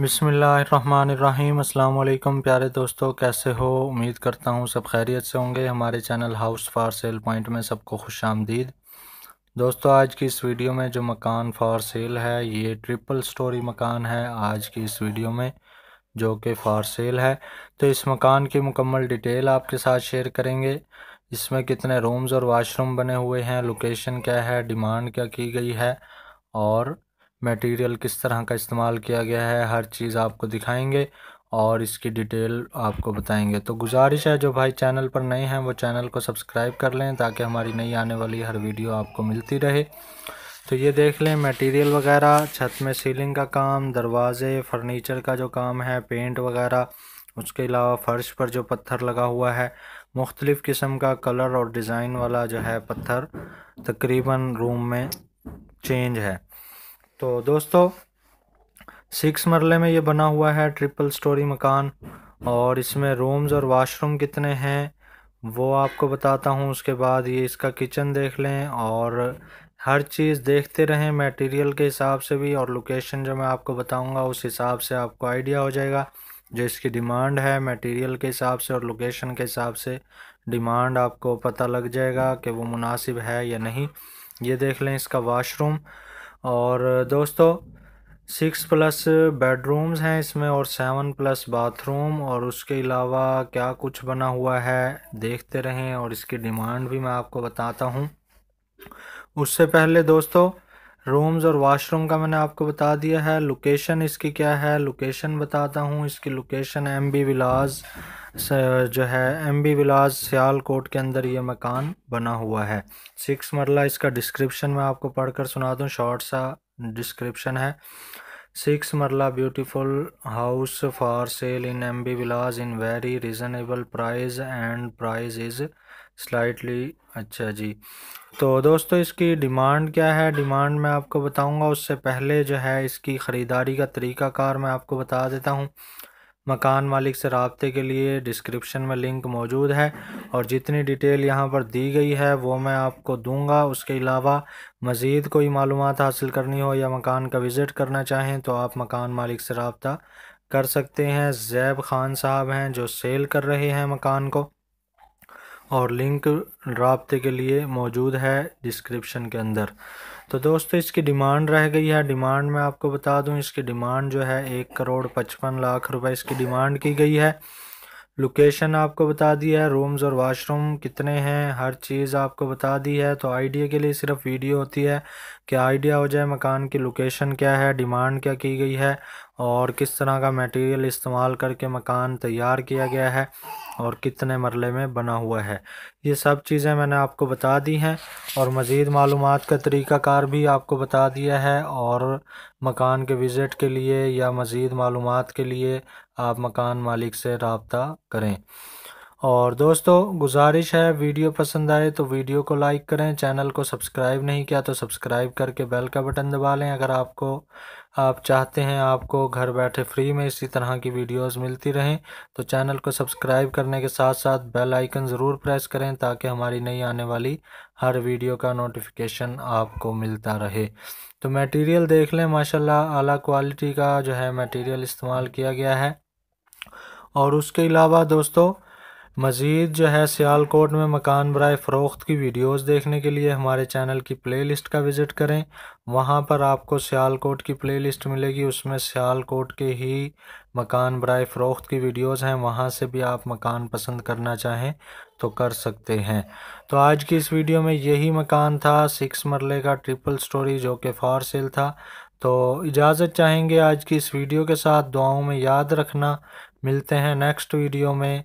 अस्सलाम वालेकुम प्यारे दोस्तों कैसे हो उम्मीद करता हूँ सब खैरियत से होंगे हमारे channel house for sale point में सबको खुश आमदीद दोस्तों आज की इस वीडियो में जो मकान फार सेल है ये ट्रिपल स्टोरी मकान है आज की इस वीडियो में जो कि फार सेल है तो इस मकान की मुकम्मल डिटेल आपके साथ शेयर करेंगे इसमें कितने रूम्स और वाशरूम बने हुए हैं लोकेशन क्या है डिमांड क्या की गई है और मटेरियल किस तरह का इस्तेमाल किया गया है हर चीज़ आपको दिखाएंगे और इसकी डिटेल आपको बताएंगे तो गुजारिश है जो भाई चैनल पर नए हैं वो चैनल को सब्सक्राइब कर लें ताकि हमारी नई आने वाली हर वीडियो आपको मिलती रहे तो ये देख लें मटेरियल वगैरह छत में सीलिंग का काम दरवाज़े फर्नीचर का जो काम है पेंट वगैरह उसके अलावा फ़र्श पर जो पत्थर लगा हुआ है मुख्तलिफ़ किस्म का कलर और डिज़ाइन वाला जो है पत्थर तकरीबन रूम में चेंज है तो दोस्तों सिक्स मरले में ये बना हुआ है ट्रिपल स्टोरी मकान और इसमें रूम्स और वाशरूम कितने हैं वो आपको बताता हूँ उसके बाद ये इसका किचन देख लें और हर चीज़ देखते रहें मटेरियल के हिसाब से भी और लोकेशन जो मैं आपको बताऊंगा उस हिसाब से आपको आइडिया हो जाएगा जो इसकी डिमांड है मटेरियल के हिसाब से और लोकेशन के हिसाब से डिमांड आपको पता लग जाएगा कि वो मुनासिब है या नहीं ये देख लें इसका वाशरूम और दोस्तों सिक्स प्लस बेडरूम्स हैं इसमें और सेवन प्लस बाथरूम और उसके अलावा क्या कुछ बना हुआ है देखते रहें और इसकी डिमांड भी मैं आपको बताता हूँ उससे पहले दोस्तों रूम्स और वाशरूम का मैंने आपको बता दिया है लोकेशन इसकी क्या है लोकेशन बताता हूँ इसकी लोकेशन एम बी विलास जो है एम बी विलास सियालकोट के अंदर ये मकान बना हुआ है सिक्स मरला इसका डिस्क्रिप्शन मैं आपको पढ़कर सुना दूँ शॉर्ट सा डिस्क्रिप्शन है six marla beautiful house for sale in M B village in very reasonable price and price is slightly अच्छा जी तो दोस्तों इसकी डिमांड क्या है डिमांड मैं आपको बताऊंगा उससे पहले जो है इसकी ख़रीदारी का तरीकाकार मैं आपको बता देता हूँ मकान मालिक से रबते के लिए डिस्क्रिप्शन में लिंक मौजूद है और जितनी डिटेल यहाँ पर दी गई है वो मैं आपको दूंगा उसके अलावा मज़ीद कोई मालूम हासिल करनी हो या मकान का विज़िट करना चाहें तो आप मकान मालिक से रबता कर सकते हैं जैब खान साहब हैं जो सेल कर रहे हैं मकान को और लिंक रबते के लिए मौजूद है डिस्क्रिप्शन के अंदर तो दोस्तों इसकी डिमांड रह गई है डिमांड मैं आपको बता दूं इसकी डिमांड जो है एक करोड़ पचपन लाख रुपए इसकी डिमांड की गई है लोकेशन आपको बता दी है रूम्स और वाशरूम कितने हैं हर चीज़ आपको बता दी है तो आइडिया के लिए सिर्फ वीडियो होती है कि आइडिया हो जाए मकान की लोकेशन क्या है डिमांड क्या की गई है और किस तरह का मटेरियल इस्तेमाल करके मकान तैयार किया गया है और कितने मरले में बना हुआ है ये सब चीज़ें मैंने आपको बता दी हैं और मज़ीद मालूम का तरीक़ाकार भी आपको बता दिया है और मकान के विज़िट के लिए या मज़ीद मालूम के लिए आप मकान मालिक से रबता करें और दोस्तों गुजारिश है वीडियो पसंद आए तो वीडियो को लाइक करें चैनल को सब्सक्राइब नहीं किया तो सब्सक्राइब करके बेल का बटन दबा लें अगर आपको आप चाहते हैं आपको घर बैठे फ्री में इसी तरह की वीडियोस मिलती रहें तो चैनल को सब्सक्राइब करने के साथ साथ बेल आइकन ज़रूर प्रेस करें ताकि हमारी नई आने वाली हर वीडियो का नोटिफिकेशन आपको मिलता रहे तो मटीरियल देख लें माशाला अली क्वालिटी का जो है मटीरियल इस्तेमाल किया गया है और उसके अलावा दोस्तों मज़ीद जो है सियालकोट में मकान बरए फ़रोख्त की वीडियोज़ देखने के लिए हमारे चैनल की प्लेलिस्ट का विज़िट करें वहाँ पर आपको सियालकोट की प्लेलिस्ट मिलेगी उसमें सियालकोट के ही मकान बरए फ़रोख्त की वीडियोज़ हैं वहाँ से भी आप मकान पसंद करना चाहें तो कर सकते हैं तो आज की इस वीडियो में यही मकान था सिक्स मरले का ट्रिपल स्टोरी जो कि फॉर सेल था तो इजाज़त चाहेंगे आज की इस वीडियो के साथ दुआओं में याद रखना मिलते हैं नेक्स्ट वीडियो में